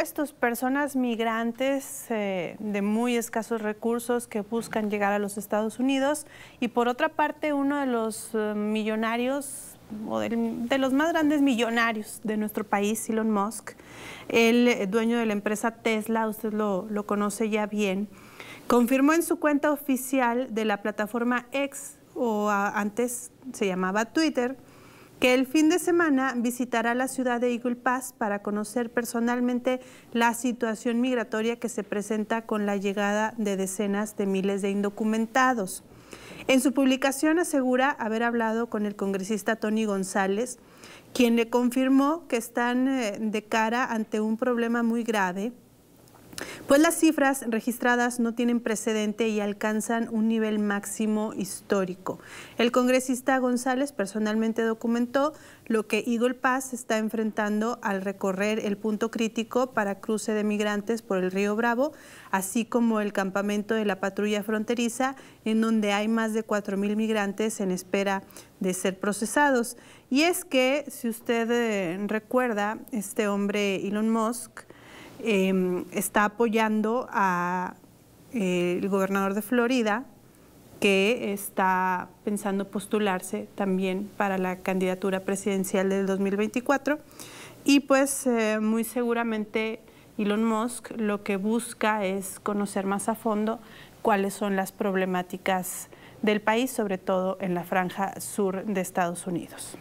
Estos personas migrantes eh, de muy escasos recursos que buscan llegar a los Estados Unidos y por otra parte uno de los eh, millonarios o de, los más grandes millonarios de nuestro país, Elon Musk, el eh, dueño de la empresa Tesla, usted lo, conoce ya bien, confirmó en su cuenta oficial de la plataforma X, o antes se llamaba Twitter, que el fin de semana visitará la ciudad de Eagle Pass para conocer personalmente la situación migratoria que se presenta con la llegada de decenas de miles de indocumentados. En su publicación asegura haber hablado con el congresista Tony González, quien le confirmó que están eh, de cara ante un problema muy grave pues las cifras registradas no tienen precedente y alcanzan un nivel máximo histórico. El congresista González personalmente documentó lo que Eagle Pass está enfrentando al recorrer el punto crítico para cruce de migrantes por el río Bravo, así como el campamento de la patrulla fronteriza, en donde hay más de 4.000 migrantes en espera de ser procesados. Y es que, si usted eh, recuerda, este hombre Elon Musk, Em, está apoyando al eh, gobernador de Florida, que está pensando postularse también para la candidatura presidencial del 2024. Y pues eh, muy seguramente Elon Musk lo que busca es conocer más a fondo cuáles son las problemáticas del país, sobre todo en la franja sur de Estados Unidos.